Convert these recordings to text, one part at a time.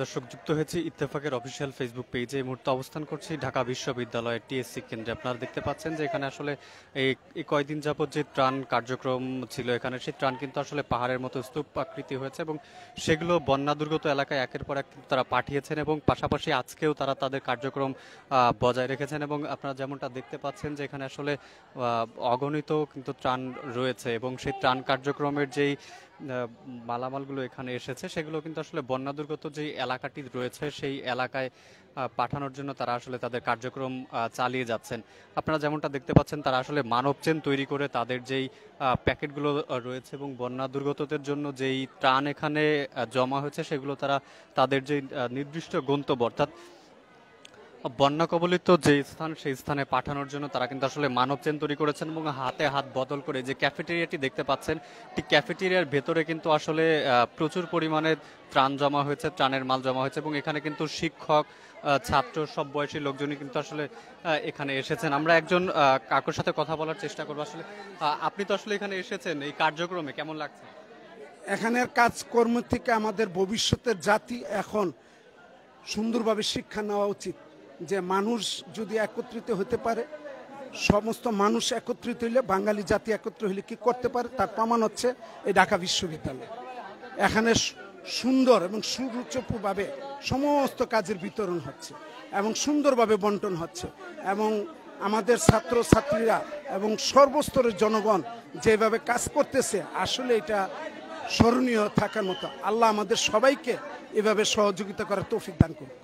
দর্শক যুক্ত হয়েছে ইত্তেফাকের অফিসিয়াল ফেসবুক পেজে এই মুহূর্তে অবস্থান করছি ঢাকা বিশ্ববিদ্যালয়ের টিএসসি কেন্দ্রে আপনারা দেখতে পাচ্ছেন যে এখানে আসলে এই কয়েকদিন যাবৎ যে ত্রাণ কার্যক্রম ছিল এখানে সেই ত্রাণ কিন্তু আসলে পাহাড়ের মতো স্তূপ আকৃতি হয়েছে এবং সেগুলো বন্যা দুর্গত এলাকায় একের পর এক তারা পাঠিয়েছেন এবং পাশাপাশি আজকেও তারা তাদের কার্যক্রম বজায় রেখেছেন এবং আপনারা যেমনটা দেখতে পাচ্ছেন যে এখানে আসলে অগণিত কিন্তু ত্রাণ রয়েছে এবং সেই ত্রাণ কার্যক্রমের যেই মালামালগুলো এখানে এসেছে সেগুলো কিন্তু আসলে বন্যা দুর্গত যে এলাকাটি রয়েছে সেই এলাকায় পাঠানোর জন্য তারা আসলে তাদের কার্যক্রম চালিয়ে যাচ্ছেন আপনারা যেমনটা দেখতে পাচ্ছেন তারা আসলে মানব চেন তৈরি করে তাদের যেই প্যাকেটগুলো রয়েছে এবং বন্যা দুর্গতদের জন্য যেই ত্রাণ এখানে জমা হয়েছে সেগুলো তারা তাদের যে নির্দিষ্ট গন্তব্য অর্থাৎ বন্যা কবলিত যে স্থান সেই স্থানে পাঠানোর জন্য তারা কিন্তু আসলে মানব চেন তৈরি করেছেন এবং হাতে হাত বদল করে যে ক্যাফেটেরিয়াটি দেখতে পাচ্ছেন ঠিক ক্যাফেটেরিয়ার ভেতরে কিন্তু আসলে প্রচুর পরিমাণে ত্রাণ জমা হয়েছে ত্রাণের মাল জমা হয়েছে এবং এখানে কিন্তু শিক্ষক ছাত্র সব বয়সী লোকজনই কিন্তু আসলে এখানে এসেছেন আমরা একজন কাকুর সাথে কথা বলার চেষ্টা করবো আসলে আপনি তো আসলে এখানে এসেছেন এই কার্যক্রমে কেমন লাগছে এখানের কাজকর্ম থেকে আমাদের ভবিষ্যতের জাতি এখন সুন্দরভাবে শিক্ষা নেওয়া উচিত যে মানুষ যদি একত্রিত হতে পারে সমস্ত মানুষ একত্রিত হইলে বাঙালি জাতি একত্র হইলে কি করতে পারে তার প্রমাণ হচ্ছে এই ঢাকা বিশ্ববিদ্যালয় এখানে সুন্দর এবং সুরুচপুভাবে সমস্ত কাজের বিতরণ হচ্ছে এবং সুন্দরভাবে বন্টন হচ্ছে এবং আমাদের ছাত্র ছাত্রীরা এবং সর্বস্তরের জনগণ যেভাবে কাজ করতেছে আসলে এটা স্মরণীয় থাকার মতো আল্লাহ আমাদের সবাইকে এভাবে সহযোগিতা করার তৌফিক দান করুন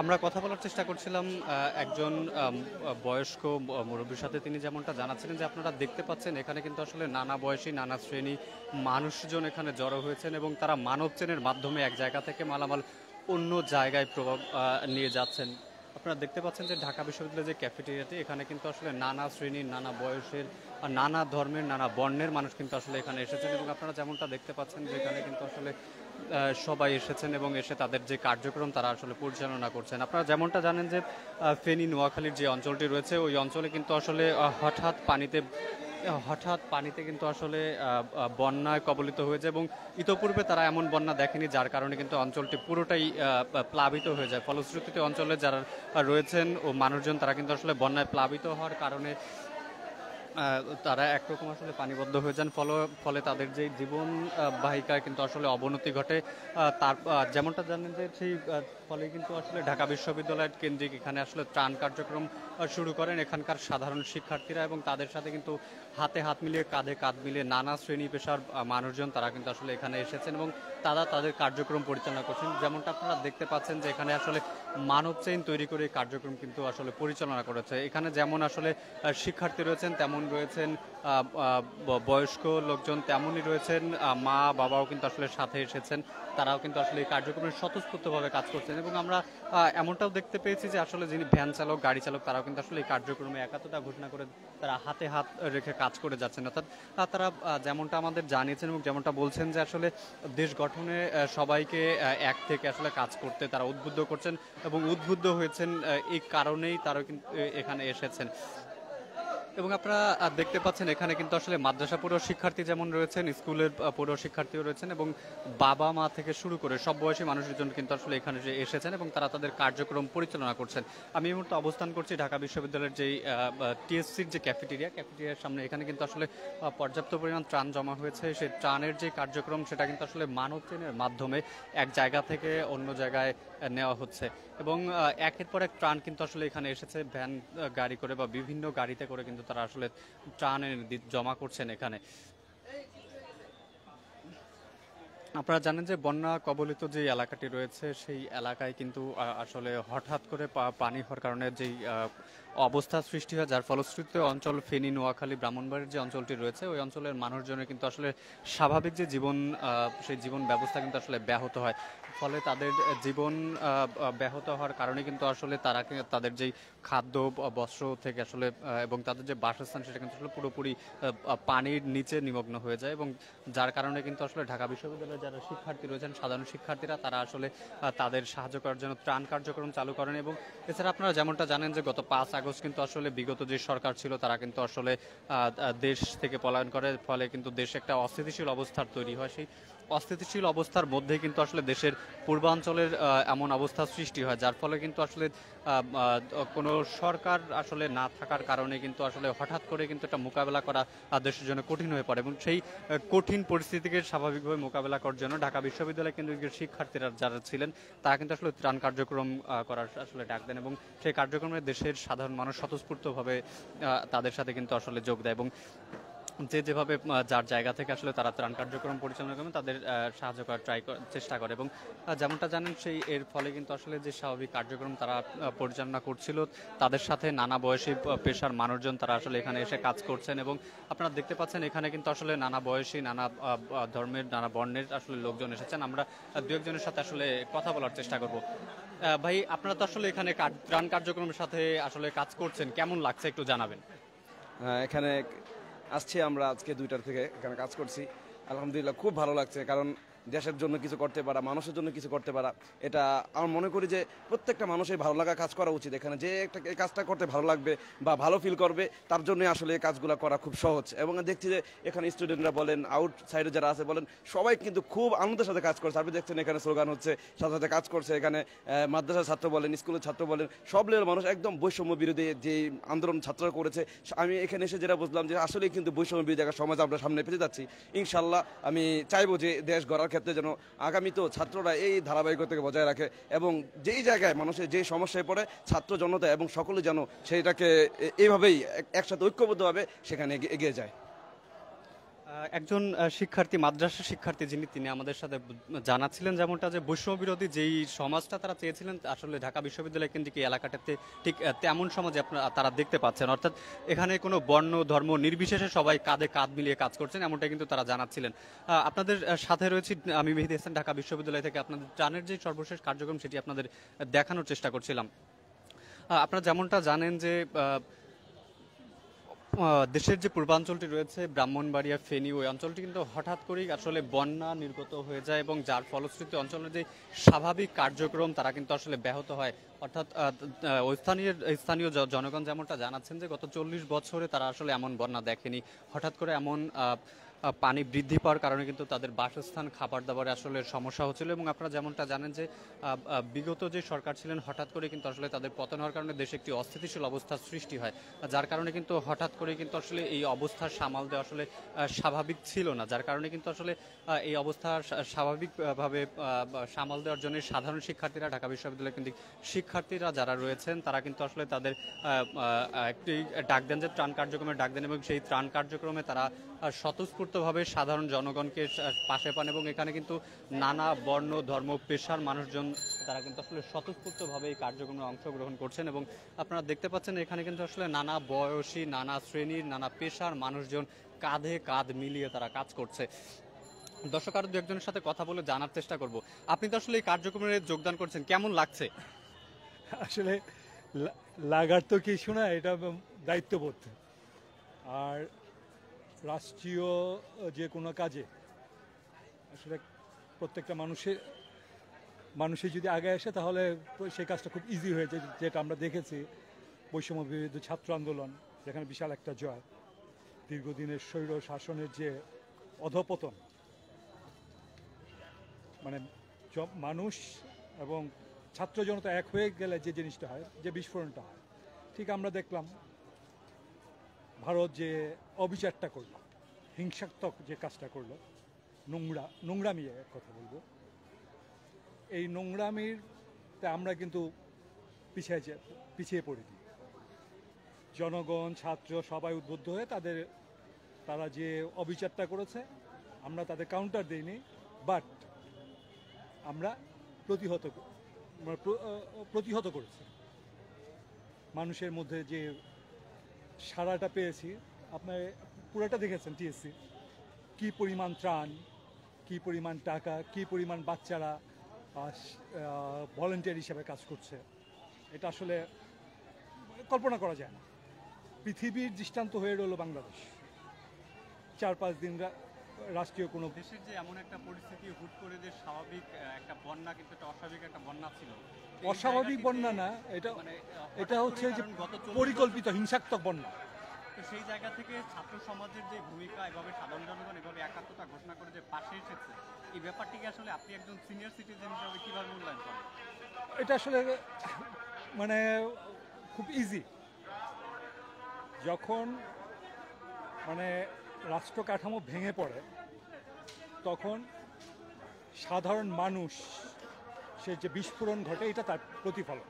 আমরা কথা বলার চেষ্টা করছিলাম একজন বয়স্ক মুরব্বীর সাথে তিনি যেমনটা জানাচ্ছিলেন যে আপনারা দেখতে পাচ্ছেন এখানে কিন্তু আসলে নানা বয়সী নানা শ্রেণী মানুষজন এখানে জড়ো হয়েছেন এবং তারা মানব চেনের মাধ্যমে এক জায়গা থেকে মালামাল অন্য জায়গায় প্রভাব নিয়ে যাচ্ছেন আপনারা দেখতে পাচ্ছেন যে ঢাকা বিশ্ববিদ্যালয়ের যে ক্যাফেটেরিয়াতে এখানে কিন্তু আসলে নানা শ্রেণীর নানা বয়সের নানা ধর্মের নানা বর্ণের মানুষ কিন্তু আসলে এখানে এসেছেন এবং আপনারা যেমনটা দেখতে পাচ্ছেন যে এখানে কিন্তু আসলে সবাই এসেছেন এবং এসে তাদের যে কার্যক্রম তারা আসলে পরিচালনা করছেন আপনারা যেমনটা জানেন যে ফেনী নোয়াখালীর যে অঞ্চলটি রয়েছে ওই অঞ্চলে কিন্তু আসলে হঠাৎ পানিতে হঠাৎ পানিতে কিন্তু আসলে বন্যায় কবলিত হয়েছে এবং ইতোপূর্বে তারা এমন বন্যা দেখেনি যার কারণে কিন্তু অঞ্চলটি পুরোটাই প্লাবিত হয়ে যায় ফলশ্রুতিতে অঞ্চলে যারা রয়েছেন ও মানুষজন তারা কিন্তু আসলে বন্যায় প্লাবিত হওয়ার কারণে তারা একরকম আসলে পানিবদ্ধ হয়ে যান ফলে ফলে তাদের যে জীবন বাহিকা কিন্তু আসলে অবনতি ঘটে তার যেমনটা জানেন যে সেই ফলে কিন্তু আসলে ঢাকা বিশ্ববিদ্যালয়ের কেন্দ্রিক এখানে আসলে ত্রাণ কার্যক্রম শুরু করেন এখানকার সাধারণ শিক্ষার্থীরা এবং তাদের সাথে কিন্তু হাতে হাত মিলিয়ে কাঁধে কাঁধ মিলিয়ে নানা শ্রেণী পেশার মানুষজন তারা কিন্তু আসলে এখানে এসেছেন এবং তারা তাদের কার্যক্রম পরিচালনা করছেন যেমনটা আপনারা দেখতে পাচ্ছেন যে এখানে আসলে মানব চেইন তৈরি করে কার্যক্রম কিন্তু আসলে পরিচালনা করেছে এখানে যেমন আসলে শিক্ষার্থী রয়েছেন তেমন রয়েছেন বয়স্ক লোকজন তেমনই রয়েছেন মা বাবাও কিন্তু আসলে সাথে এসেছেন তারাও কিন্তু আসলে এই কার্যক্রমে স্বতঃস্ফূর্তভাবে কাজ করছেন এবং আমরা এমনটাও দেখতে পেয়েছি যে আসলে যিনি ভ্যান চালক গাড়ি চালক তারাও কিন্তু আসলে এই কার্যক্রমে একাতটা ঘোষণা করে তারা হাতে হাত রেখে কাজ করে যাচ্ছেন অর্থাৎ তারা যেমনটা আমাদের জানিয়েছেন এবং যেমনটা বলছেন যে আসলে দেশ গঠনে সবাইকে এক থেকে আসলে কাজ করতে তারা উদ্বুদ্ধ করছেন এবং উদ্বুদ্ধ হয়েছেন এই কারণেই তারা কিন্তু এখানে এসেছেন এবং আপনারা দেখতে পাচ্ছেন এখানে কিন্তু আসলে মাদ্রাসা পুরো শিক্ষার্থী যেমন রয়েছেন স্কুলের পুরো শিক্ষার্থীও রয়েছেন এবং বাবা মা থেকে শুরু করে সব বয়সী মানুষের জন্য কিন্তু আসলে এখানে যে এসেছেন এবং তারা তাদের কার্যক্রম পরিচালনা করছেন আমি এই মুহূর্তে অবস্থান করছি ঢাকা বিশ্ববিদ্যালয়ের যেই টিএসসির যে ক্যাফেটেরিয়া ক্যাফেটেরিয়ার সামনে এখানে কিন্তু আসলে পর্যাপ্ত পরিমাণ ত্রাণ জমা হয়েছে সেই ত্রাণের যে কার্যক্রম সেটা কিন্তু আসলে মানব ট্রেনের মাধ্যমে এক জায়গা থেকে অন্য জায়গায় নেওয়া হচ্ছে এবং একের পর এক ত্রাণ কিন্তু আসলে এখানে এসেছে ভ্যান গাড়ি করে বা বিভিন্ন গাড়িতে করে কিন্তু তারা আসলে ত্রাণ জমা করছেন এখানে আপনারা জানেন যে বন্যা কবলিত যে এলাকাটি রয়েছে সেই এলাকায় কিন্তু আসলে হঠাৎ করে পানি হওয়ার কারণে যেই অবস্থা সৃষ্টি হয় যার ফলশ্রুতিতে অঞ্চল ফেনী নোয়াখালী ব্রাহ্মণবাড়ির যে অঞ্চলটি রয়েছে ওই অঞ্চলের মানুষজনের কিন্তু আসলে স্বাভাবিক যে জীবন সেই জীবন ব্যবস্থা কিন্তু আসলে ব্যাহত হয় ফলে তাদের জীবন ব্যাহত হওয়ার কারণে কিন্তু আসলে তারা তাদের যেই খাদ্য বস্ত্র থেকে আসলে এবং তাদের যে বাসস্থান সেটা কিন্তু আসলে পুরোপুরি পানির নিচে নিমগ্ন হয়ে যায় এবং যার কারণে কিন্তু আসলে ঢাকা বিশ্ববিদ্যালয়ের যারা শিক্ষার্থী রয়েছেন সাধারণ শিক্ষার্থীরা তারা আসলে তাদের সাহায্য করার জন্য ত্রাণ কার্যক্রম চালু করেন এবং এছাড়া আপনারা যেমনটা জানেন যে গত পাঁচ আগস্ট কিন্তু আসলে বিগত যে সরকার ছিল তারা কিন্তু আসলে দেশ থেকে পলায়ন করে ফলে কিন্তু দেশে একটা অস্থিতিশীল অবস্থার তৈরি হয় সেই অস্থিতিশীল অবস্থার মধ্যে কিন্তু আসলে দেশের পূর্বাঞ্চলের এমন অবস্থা সৃষ্টি হয় যার ফলে কিন্তু আসলে কোনো সরকার আসলে না থাকার কারণে কিন্তু আসলে হঠাৎ করে কিন্তু এটা মোকাবেলা করা দেশের জন্য কঠিন হয়ে পড়ে এবং সেই কঠিন পরিস্থিতিকে স্বাভাবিকভাবে মোকাবেলা করার জন্য ঢাকা বিশ্ববিদ্যালয় কেন্দ্রিক শিক্ষার্থীরা যারা ছিলেন তারা কিন্তু আসলে ত্রাণ কার্যক্রম করার আসলে ডাক দেন এবং সেই কার্যক্রমে দেশের সাধারণ মানুষ স্বতঃস্ফূর্তভাবে তাদের সাথে কিন্তু আসলে যোগ দেয় এবং যে যেভাবে যার জায়গা থেকে আসলে তারা ত্রাণ কার্যক্রম পরিচালনা করেন তাদের সাহায্য করার ট্রাই চেষ্টা করে এবং যেমনটা জানেন সেই এর ফলে কিন্তু আসলে যে স্বাভাবিক কার্যক্রম তারা পরিচালনা করছিল তাদের সাথে নানা বয়সী পেশার মানুষজন তারা আসলে এখানে এসে কাজ করছেন এবং আপনারা দেখতে পাচ্ছেন এখানে কিন্তু আসলে নানা বয়সী নানা ধর্মের নানা বর্ণের আসলে লোকজন এসেছেন আমরা দু একজনের সাথে আসলে কথা বলার চেষ্টা করব ভাই আপনারা তো আসলে এখানে ত্রাণ কার্যক্রমের সাথে আসলে কাজ করছেন কেমন লাগছে একটু জানাবেন এখানে আসছি আমরা আজকে দুইটার থেকে এখানে কাজ করছি আলহামদুলিল্লাহ খুব ভালো লাগছে কারণ দেশের জন্য কিছু করতে পারা মানুষের জন্য কিছু করতে পারা এটা আমার মনে করি যে প্রত্যেকটা মানুষের ভালো লাগা কাজ করা উচিত এখানে যে একটা এই কাজটা করতে ভালো লাগবে বা ভালো ফিল করবে তার জন্য আসলে এই কাজগুলো করা খুব সহজ এবং দেখছি যে এখানে স্টুডেন্টরা বলেন আউটসাইডে যারা আছে বলেন সবাই কিন্তু খুব আনন্দের সাথে কাজ করছে আপনি দেখছেন এখানে স্লোগান হচ্ছে সাথে সাথে কাজ করছে এখানে মাদ্রাসার ছাত্র বলেন স্কুলের ছাত্র বলেন সব লেভেল মানুষ একদম বৈষম্য বিরোধী যে আন্দোলন ছাত্ররা করেছে আমি এখানে এসে যেটা বুঝলাম যে আসলেই কিন্তু বৈষম্য বিরোধী একটা সমাজ আমরা সামনে পেতে যাচ্ছি ইনশাল্লাহ আমি চাইবো যে দেশ গড়ার ক্ষেত্রে যেন আগামী তো ছাত্ররা এই ধারাবাহিকতাকে বজায় রাখে এবং যেই জায়গায় মানুষের যে সমস্যায় পড়ে ছাত্র জনতা এবং সকলে যেন সেইটাকে এইভাবেই একসাথে ঐক্যবদ্ধভাবে সেখানে এগিয়ে যায় একজন শিক্ষার্থী মাদ্রাসা শিক্ষার্থী যিনি তিনি আমাদের সাথে জানাচ্ছিলেন যেমনটা যে বৈষম্য বিরোধী যেই সমাজটা তারা চেয়েছিলেন আসলে ঢাকা বিশ্ববিদ্যালয় কেন্দ্রিক এই এলাকাটাতে ঠিক তেমন সমাজ আপনারা তারা দেখতে পাচ্ছেন অর্থাৎ এখানে কোনো বর্ণ ধর্ম নির্বিশেষে সবাই কাঁধে কাঁধ মিলিয়ে কাজ করছেন এমনটা কিন্তু তারা জানাচ্ছিলেন আপনাদের সাথে রয়েছি আমি মেহেদি হাসান ঢাকা বিশ্ববিদ্যালয় থেকে আপনাদের ট্রানের যে সর্বশেষ কার্যক্রম সেটি আপনাদের দেখানোর চেষ্টা করছিলাম আপনারা যেমনটা জানেন যে দেশের যে পূর্বাঞ্চলটি রয়েছে ব্রাহ্মণবাড়িয়া ফেনী ওই অঞ্চলটি কিন্তু হঠাৎ করেই আসলে বন্যা নির্গত হয়ে যায় এবং যার ফলশ্রুতি অঞ্চলের যে স্বাভাবিক কার্যক্রম তারা কিন্তু আসলে ব্যাহত হয় অর্থাৎ ওই স্থানীয় স্থানীয় জনগণ যেমনটা জানাচ্ছেন যে গত চল্লিশ বছরে তারা আসলে এমন বন্যা দেখেনি হঠাৎ করে এমন পানি বৃদ্ধি পাওয়ার কারণে কিন্তু তাদের বাসস্থান খাবার দাবারে আসলে সমস্যা হচ্ছিল এবং আপনারা যেমনটা জানেন যে বিগত যে সরকার ছিলেন হঠাৎ করে কিন্তু আসলে তাদের পতন হওয়ার কারণে দেশে একটি অস্থিতিশীল অবস্থার সৃষ্টি হয় যার কারণে কিন্তু হঠাৎ করে কিন্তু আসলে এই অবস্থার সামাল দেওয়া আসলে স্বাভাবিক ছিল না যার কারণে কিন্তু আসলে এই অবস্থার স্বাভাবিকভাবে সামাল দেওয়ার জন্য সাধারণ শিক্ষার্থীরা ঢাকা বিশ্ববিদ্যালয় কিন্তু শিক্ষার্থীরা যারা রয়েছেন তারা কিন্তু আসলে তাদের একটি ডাক দেন যে ত্রাণ কার্যক্রমে ডাক দেন এবং সেই ত্রাণ কার্যক্রমে তারা স্বতঃস্ফূর্তভাবে সাধারণ জনগণকে পাশে পান এবং এখানে কিন্তু নানা বর্ণ ধর্ম পেশার মানুষজন তারা কিন্তু আসলে স্বতঃস্ফূর্তভাবে এই কার্যক্রমে অংশগ্রহণ করছেন এবং আপনারা দেখতে পাচ্ছেন এখানে কিন্তু আসলে নানা বয়সী নানা শ্রেণীর নানা পেশার মানুষজন কাঁধে কাঁধ মিলিয়ে তারা কাজ করছে দর্শক আরো দু একজনের সাথে কথা বলে জানার চেষ্টা করব আপনি তো আসলে এই কার্যক্রমে যোগদান করছেন কেমন লাগছে আসলে লাগার তো কিছু না এটা দায়িত্ববোধ আর রাষ্ট্রীয় যে কোনো কাজে আসলে প্রত্যেকটা মানুষের মানুষের যদি আগে আসে তাহলে সেই কাজটা খুব ইজি হয়েছে যেটা আমরা দেখেছি বৈষম্য বিরুদ্ধে ছাত্র আন্দোলন যেখানে বিশাল একটা জয় দীর্ঘদিনের স্বৈর শাসনের যে অধপতন মানে মানুষ এবং ছাত্র জনতা এক হয়ে গেলে যে জিনিসটা হয় যে বিস্ফোরণটা হয় ঠিক আমরা দেখলাম ভারত যে অবিচারটা করল হিংসাত্মক যে কাজটা করলো নোংরা নোংরামি কথা বলবো এই নোংরামির আমরা কিন্তু পিছিয়ে পিছিয়ে পড়িনি জনগণ ছাত্র সবাই উদ্বুদ্ধ হয়ে তাদের তারা যে অবিচারটা করেছে আমরা তাদের কাউন্টার দিইনি বাট আমরা প্রতিহত প্রতিহত করেছি মানুষের মধ্যে যে সারাটা পেয়েছি আপনার পুরোটা দেখেছেন টিএসসি কি পরিমাণ ত্রাণ কি পরিমাণ টাকা কি পরিমাণ বাচ্চারা ভলেন্টিয়ার হিসাবে কাজ করছে এটা আসলে কল্পনা করা যায় না পৃথিবীর দৃষ্টান্ত হয়ে রইল বাংলাদেশ চার পাঁচ দিন রাষ্ট্রীয় কোনো দেশের যে এমন একটা পরিস্থিতি হুট করে যে স্বাভাবিক একটা বন্যা কিন্তু একটা অস্বাভাবিক একটা বন্যা ছিল অস্বাভাবিক বন্যা না এটা মানে, এটা হচ্ছে যে পরিকল্পিত হিংসাত্মক বন্যা তো সেই জায়গা থেকে ছাত্র সমাজের যে ভূমিকা এভাবে সাধারণ জনগণ এভাবে একাত্মতা ঘোষণা করে যে পাশে এসেছে এই ব্যাপারটিকে আসলে আপনি একজন সিনিয়র সিটিজেন হিসাবে কীভাবে মূল্যায়ন করেন এটা আসলে মানে খুব ইজি যখন মানে রাষ্ট্র কাঠামো ভেঙে পড়ে তখন সাধারণ মানুষ সে যে বিস্ফোরণ ঘটে এটা তার প্রতিফলন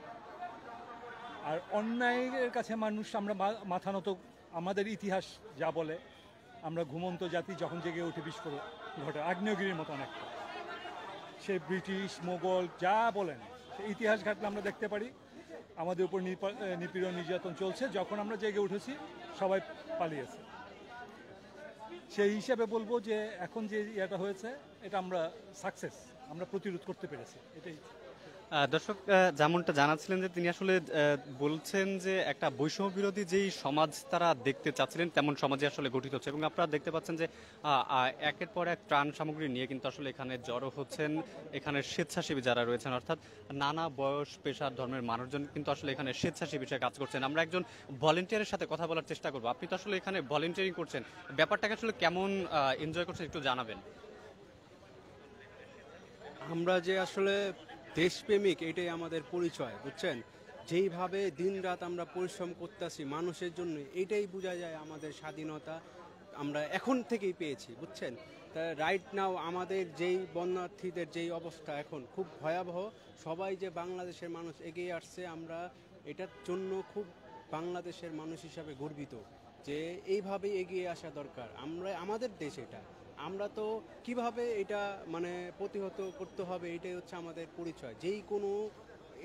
আর অন্যায়ের কাছে মানুষ আমরা মাথা নত আমাদের ইতিহাস যা বলে আমরা ঘুমন্ত জাতি যখন জেগে উঠে বিস্ফোরণ ঘটে আগ্নেয়গিরির মতো অনেক সে ব্রিটিশ মোগল যা বলেন সে ইতিহাস ঘাটলে আমরা দেখতে পারি আমাদের উপর নিপীড়ন নির্যাতন চলছে যখন আমরা জেগে উঠেছি সবাই পালিয়েছে সেই হিসাবে বলবো যে এখন যে ইয়েটা হয়েছে এটা আমরা সাকসেস আমরা প্রতিরোধ করতে পেরেছি এটাই দর্শক যেমনটা জানাচ্ছিলেন যে তিনি আসলে বলছেন যে একটা বৈষম্য বিরোধী যেই সমাজ তারা দেখতে চাচ্ছিলেন তেমন সমাজে আসলে গঠিত হচ্ছে এবং আপনারা দেখতে পাচ্ছেন যে একের পর এক ত্রাণ সামগ্রী নিয়ে কিন্তু আসলে এখানে জড়ো হচ্ছেন এখানে স্বেচ্ছাসেবী যারা রয়েছেন অর্থাৎ নানা বয়স পেশার ধর্মের মানুষজন কিন্তু আসলে এখানে স্বেচ্ছাসেবী হিসেবে কাজ করছেন আমরা একজন ভলেন্টিয়ারের সাথে কথা বলার চেষ্টা করবো আপনি তো আসলে এখানে ভলেন্টিয়ারিং করছেন ব্যাপারটাকে আসলে কেমন এনজয় করছেন একটু জানাবেন আমরা যে আসলে দেশপ্রেমিক এটাই আমাদের পরিচয় বুঝছেন যেইভাবে দিন রাত আমরা পরিশ্রম করতেছি মানুষের জন্য এটাই বোঝা যায় আমাদের স্বাধীনতা আমরা এখন থেকেই পেয়েছি বুঝছেন তা রাইট নাও আমাদের যেই বন্যার্থীদের যেই অবস্থা এখন খুব ভয়াবহ সবাই যে বাংলাদেশের মানুষ এগিয়ে আসছে আমরা এটার জন্য খুব বাংলাদেশের মানুষ হিসাবে গর্বিত যে এইভাবেই এগিয়ে আসা দরকার আমরা আমাদের দেশ এটা আমরা তো কিভাবে এটা মানে প্রতিহত করতে হবে এটাই হচ্ছে আমাদের পরিচয় যেই কোনো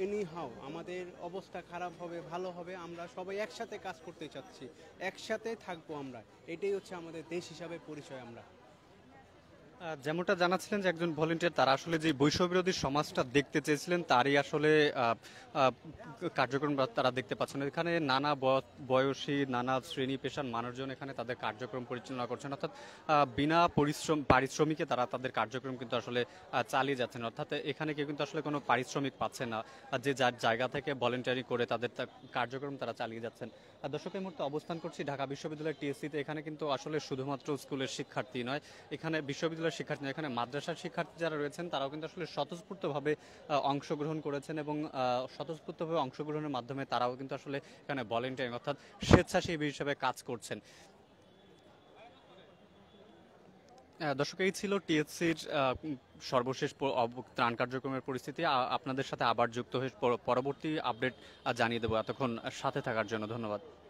এনি হাও আমাদের অবস্থা খারাপ হবে ভালো হবে আমরা সবাই একসাথে কাজ করতে চাচ্ছি একসাথে থাকবো আমরা এটাই হচ্ছে আমাদের দেশ হিসাবে পরিচয় আমরা যেমনটা জানাচ্ছিলেন যে একজন ভলেন্টিয়ার তারা আসলে যে বিরোধী সমাজটা দেখতে চেয়েছিলেন তারই আসলে কার্যক্রম তারা দেখতে পাচ্ছেন এখানে নানা বয়সী নানা শ্রেণী পেশার মানুষজন এখানে তাদের কার্যক্রম পরিচালনা করছেন অর্থাৎ বিনা পরিশ্রম পারিশ্রমিকে তারা তাদের কার্যক্রম কিন্তু আসলে চালিয়ে যাচ্ছেন অর্থাৎ এখানে কেউ কিন্তু আসলে কোনো পারিশ্রমিক পাচ্ছে না যে যার জায়গা থেকে ভলেন্টিয়ারি করে তাদের কার্যক্রম তারা চালিয়ে যাচ্ছেন দর্শক এই মুহূর্তে অবস্থান করছি ঢাকা বিশ্ববিদ্যালয়ের টিএসসিতে এখানে কিন্তু আসলে শুধুমাত্র স্কুলের শিক্ষার্থী নয় এখানে বিশ্ববিদ্যালয় বিশ্ববিদ্যালয়ের শিক্ষার্থী এখানে মাদ্রাসার শিক্ষার্থী যারা রয়েছেন তারাও কিন্তু আসলে স্বতঃস্ফূর্তভাবে অংশগ্রহণ করেছেন এবং স্বতঃস্ফূর্তভাবে অংশগ্রহণের মাধ্যমে তারাও কিন্তু আসলে এখানে ভলেন্টিয়ারিং অর্থাৎ স্বেচ্ছাসেবী হিসেবে কাজ করছেন দর্শক এই ছিল টিএসসির সর্বশেষ ত্রাণ কার্যক্রমের পরিস্থিতি আপনাদের সাথে আবার যুক্ত হয়ে পরবর্তী আপডেট জানিয়ে দেবো এতক্ষণ সাথে থাকার জন্য ধন্যবাদ